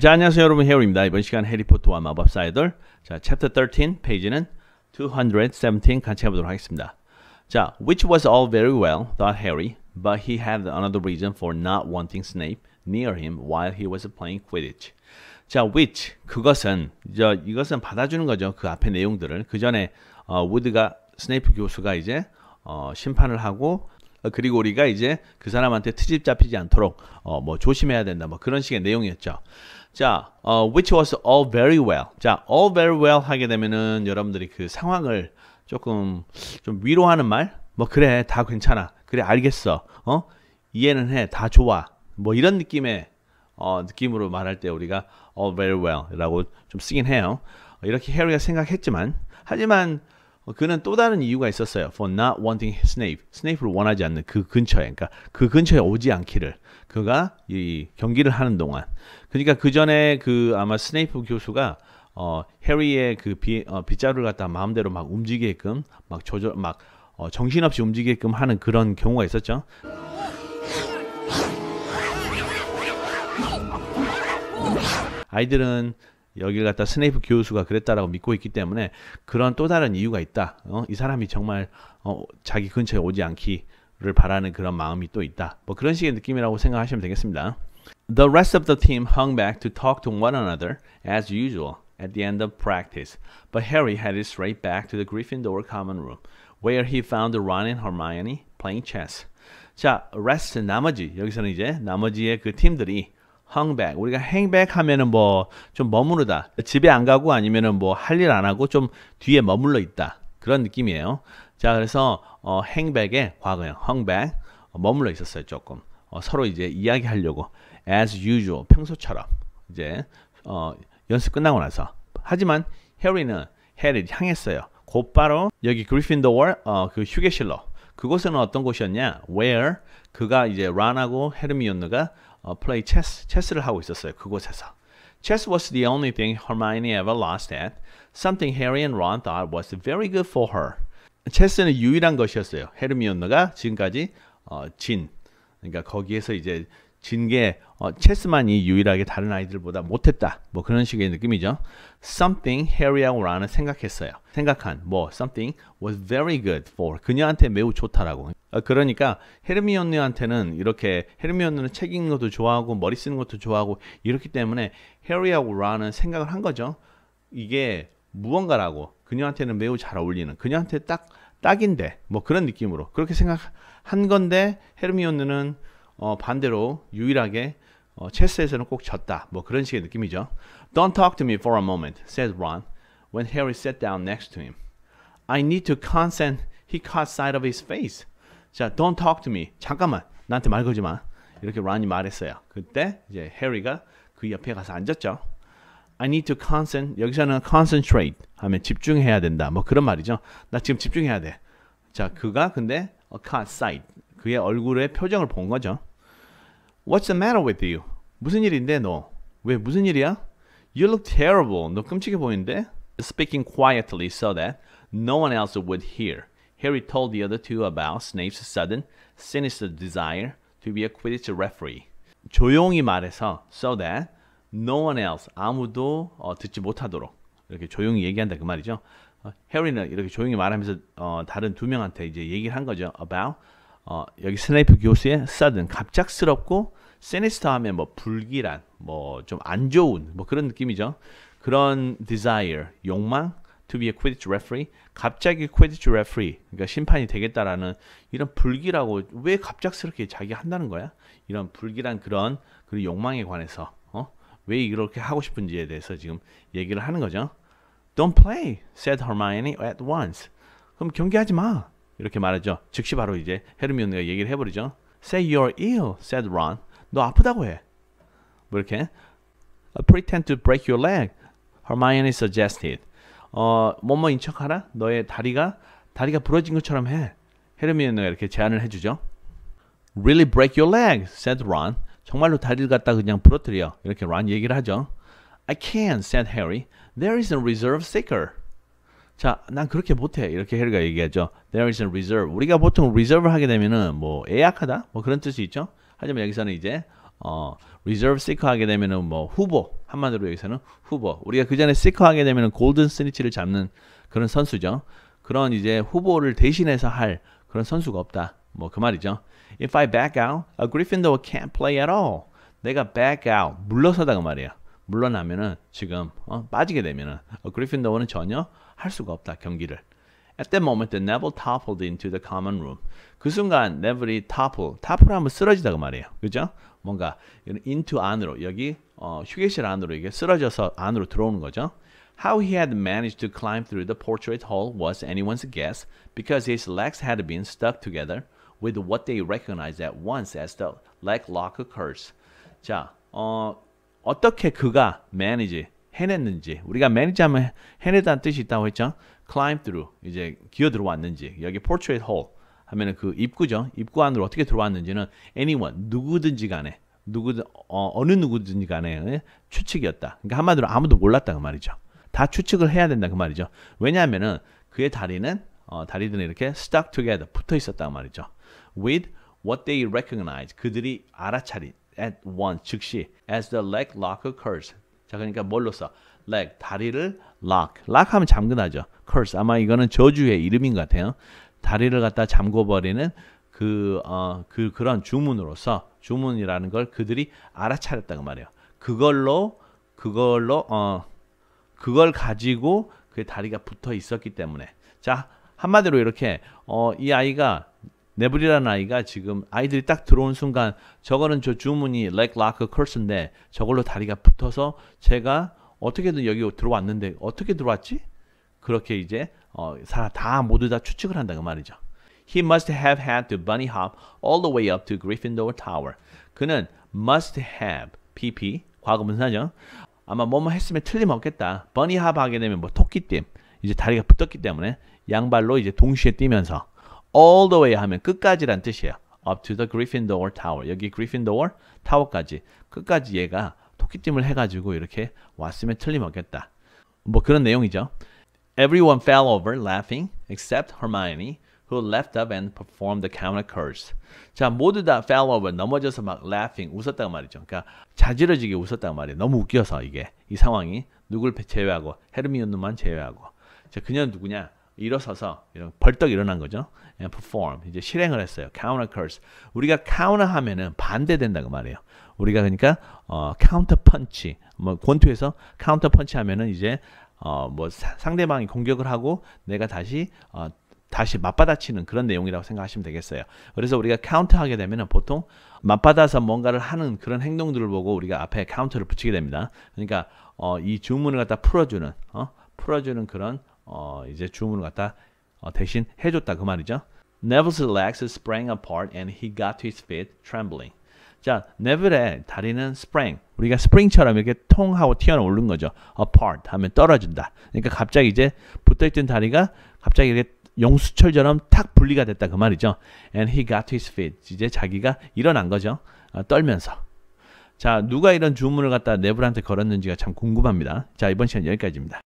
자, 안녕하세요 여러분 헤어입니다. 이번 시간 해리포터와 마법사 이돌 자, 챕터 13 페이지는 217 같이 해보도록 하겠습니다. 자, which was all very well, thought Harry, but he had another reason for not wanting Snape near him while he was playing Quidditch. 자, which 그것은 저 이것은 받아주는 거죠. 그 앞에 내용들을 그 전에 어, 우드가 스네이프 교수가 이제 어, 심판을 하고 어, 그리고 우리가 이제 그 사람한테 트집 잡히지 않도록 어, 뭐 조심해야 된다 뭐 그런 식의 내용이었죠. 자, 어, which was all very well. 자, all very well 하게 되면은 여러분들이 그 상황을 조금 좀 위로하는 말? 뭐 그래, 다 괜찮아. 그래, 알겠어. 어? 이해는 해. 다 좋아. 뭐 이런 느낌의 어, 느낌으로 말할 때 우리가 all very well 이라고 좀 쓰긴 해요. 이렇게 해리가 생각했지만 하지만 어, 그는 또 다른 이유가 있었어요. For not wanting Snape. Snape를 원하지 않는 그 근처에, 그러니까 그 근처에 오지 않기를. 그가 이 경기를 하는 동안. 그러니까 그 전에 그 아마 스네이프 교수가 어 해리의 그 비, 어, 빗자루를 갖다 마음대로 막 움직이게끔 막 조절 막 어, 정신없이 움직이게끔 하는 그런 경우가 있었죠. 아이들은 여기를 갖다 스네이프 교수가 그랬다라고 믿고 있기 때문에 그런 또 다른 이유가 있다. 어? 이 사람이 정말 어, 자기 근처에 오지 않기를 바라는 그런 마음이 또 있다. 뭐 그런 식의 느낌이라고 생각하시면 되겠습니다. The rest of the team hung back to talk to one another as usual at the end of practice, but Harry headed straight back to the Gryffindor common room, where he found Ron and Hermione playing chess. 자, rest 나머지 여기서는 이제 나머지의 그 팀들이 hung 우리가 hang 하면은 뭐 좀 머무르다. 집에 안 가고 아니면은 뭐 할 일 안 하고 좀 뒤에 머물러 있다. 그런 느낌이에요. 자, 그래서 어, 행백의 과거형 hung 어, 머물러 있었어요, 조금. 어, 서로 이제 이야기하려고 as usual 평소처럼 이제 어, 연습 끝나고 나서 하지만 해리는 해를 향했어요. 곧바로 여기 그리핀도어 어, 그 휴게실로 그곳은 어떤 곳이었냐? Where 그가 이제 란하고 헤르미온느가 어, uh, play chess, 체스를 하고 있었어요. 그곳에서. Chess was the only thing Hermione ever lost at, something Harry and Ron thought was very good for her. 체스는 유일한 것이었어요. 헤르미온느가 지금까지 어, 진. 그러니까 거기에서 이제 진게 어, 체스만이 유일하게 다른 아이들보다 못했다. 뭐 그런 식의 느낌이죠. Something Harry라고는 생각했어요. 생각한 뭐 something was very good for 그녀한테 매우 좋다라고. 어, 그러니까 헤르미온느한테는 이렇게 헤르미온느는 책 읽는 것도 좋아하고 머리 쓰는 것도 좋아하고 이렇기 때문에 Harry하고라는 생각을 한 거죠. 이게 무언가라고 그녀한테는 매우 잘 어울리는 그녀한테 딱 딱인데 뭐 그런 느낌으로 그렇게 생각한 건데 헤르미온느는 어, 반대로 유일하게 어, 체스에서는 꼭 졌다. 뭐 그런 식의 느낌이죠. Don't talk to me for a moment, said Ron when Harry sat down next to him. I need to consent. He caught sight of his face. 자, don't talk to me. 잠깐만. 나한테 말 걸지 마. 이렇게 란이 말했어요. 그때 이제 해리가 그 옆에 가서 앉았죠. I need to consent. 여기서는 concentrate 하면 집중해야 된다. 뭐 그런 말이죠. 나 지금 집중해야 돼. 자, 그가 근데 a caught sight. 그의 얼굴의 표정을 본 거죠. What's the matter with you? 무슨 일인데 너? 왜 무슨 일이야? You look terrible. 너 끔찍해 보이는데? Speaking quietly so that no one else would hear, Harry told the other two about Snape's sudden, sinister desire to be a Quidditch referee. 조용히 말해서 so that no one else 아무도 어, 듣지 못하도록 이렇게 조용히 얘기한다 그 말이죠. 해리는 이렇게 조용히 말하면서 어, 다른 두 명한테 이제 얘기를 한 거죠. About 어, 여기 스네이프 교수의 sudden 갑작스럽고 sinister 하면 뭐 불길한 뭐 좀 안 좋은 뭐 그런 느낌이죠. 그런 desire 욕망 to be a quidditch referee 갑자기 quidditch referee 그러니까 심판이 되겠다라는 이런 불길하고 왜 갑작스럽게 자기 한다는 거야? 이런 불길한 그런 그 욕망에 관해서 어? 왜 이렇게 하고 싶은지에 대해서 지금 얘기를 하는 거죠. Don't play, said Hermione at once. 그럼 경기하지 마. 이렇게 말하죠. 즉시 바로 이제 헤르미온느가 얘기를 해버리죠. Say you're ill, said Ron. 너 아프다고 해. 뭐 이렇게 pretend to break your leg, Hermione suggested. 어, 뭐뭐인 척하라. 너의 다리가 다리가 부러진 것처럼 해. 헤르미온느가 이렇게 제안을 해주죠. Really break your leg, said Ron. 정말로 다리를 갖다 그냥 부러뜨려. 이렇게 론 얘기를 하죠. I can't, said Harry. There is a reserve seeker. 자, 난 그렇게 못해. 이렇게 헤 헬가 얘기하죠. There is a reserve. 우리가 보통 reserve 하게 되면은 뭐 예약하다 뭐 그런 뜻이 있죠. 하지만 여기서는 이제 어, reserve seeker 하게 되면은 뭐 후보 한마디로 여기서는 후보. 우리가 그 전에 seeker 하게 되면은 골든 스니치를 잡는 그런 선수죠. 그런 이제 후보를 대신해서 할 그런 선수가 없다. 뭐 그 말이죠. If I back out, a Gryffindor can't play at all. 내가 back out 물러서다 그 말이야. 물러나면은 지금 어, 빠지게 되면은 어, 그리핀도어는 전혀 할 수가 없다 경기를. At that moment, the Neville toppled into the common room. 그 순간 Neville이 topple, topple 하면 쓰러지다 그 말이에요. 그죠? 뭔가 into 안으로 여기 어, 휴게실 안으로 이게 쓰러져서 안으로 들어오는 거죠. How he had managed to climb through the portrait hole was anyone's guess, because his legs had been stuck together with what they recognized at once as the leg lock curse. 자, 어, 어떻게 그가 manage 해냈는지 우리가 manage 하면 해냈다는 뜻이 있다고 했죠. climb through 이제 기어 들어왔는지 여기 portrait hole 하면은 그 입구죠. 입구 안으로 어떻게 들어왔는지는 anyone 누구든지 간에 누구 어, 느 누구든지 간에 추측이었다. 그러니까 한마디로 아무도 몰랐다 그 말이죠. 다 추측을 해야 된다 그 말이죠. 왜냐하면은 그의 다리는 어, 다리들은 이렇게 stuck together 붙어 있었단 말이죠. With what they recognize 그들이 알아차린 at once 즉시 as the leg lock occurs 자 그러니까 뭘로써 leg 다리를 lock lock 하면 잠그나죠 curse 아마 이거는 저주의 이름인 것 같아요 다리를 갖다 잠궈버리는 그, 어, 그 그런 주문으로서 주문이라는 걸 그들이 알아차렸다고 말이에요 그걸로 그걸로 어 그걸 가지고 그 다리가 붙어 있었기 때문에 자 한마디로 이렇게 어 이 아이가 내부리라는 아이가 지금 아이들이 딱 들어온 순간 저거는 저 주문이 렉 라크 커스인데 저걸로 다리가 붙어서 제가 어떻게든 여기 들어왔는데 어떻게 들어왔지? 그렇게 이제 어, 사람 다 모두 다 추측을 한다 그 말이죠. He must have had to bunny hop all the way up to Gryffindor Tower. 그는 must have PP 과거분사죠. 아마 뭐뭐 했으면 틀림없겠다. bunny hop 하게 되면 뭐 토끼 띠 이제 다리가 붙었기 때문에 양발로 이제 동시에 뛰면서 all the way 하면 끝까지란 뜻이에요. up to the Gryffindor Tower. 여기 Gryffindor 타워까지 끝까지 얘가 토끼찜을 해가지고 이렇게 왔으면 틀림없겠다. 뭐 그런 내용이죠. Everyone fell over laughing except Hermione who left up and performed the counter curse. 자, 모두 다 fell over 넘어져서 막 laughing 웃었단 말이죠. 그러니까 자지러지게 웃었단 말이에요. 너무 웃겨서 이게 이 상황이 누굴 제외하고 헤르미온만 제외하고. 자, 그녀는 누구냐? 일어서서 벌떡 일어난 거죠. 예, perform 이제 실행을 했어요. counter curse 우리가 counter 하면은 반대된다고 말해요. 우리가 그러니까 어, counter punch 뭐 권투에서 counter punch 하면은 이제 어, 뭐 상대방이 공격을 하고 내가 다시 어, 다시 맞받아치는 그런 내용이라고 생각하시면 되겠어요. 그래서 우리가 카운트 하게 되면 은 보통 맞받아서 뭔가를 하는 그런 행동들을 보고 우리가 앞에 카운트를 붙이게 됩니다. 그러니까 어, 이 주문을 갖다 풀어주는 어? 풀어주는 그런 어, 이제 주문을 갖다 어, 대신 해줬다 그 말이죠. Neville's legs sprang apart and he got to his feet trembling. 자, 네빌의 다리는 spring. 우리가 spring처럼 이렇게 통하고 튀어나오는 거죠. apart 하면 떨어진다. 그러니까 갑자기 이제 붙어있던 다리가 갑자기 이렇게 용수철처럼 탁 분리가 됐다 그 말이죠. And he got to his feet. 이제 자기가 일어난 거죠. 아, 떨면서. 자, 누가 이런 주문을 갖다 네블한테 걸었는지가 참 궁금합니다. 자, 이번 시간 여기까지입니다.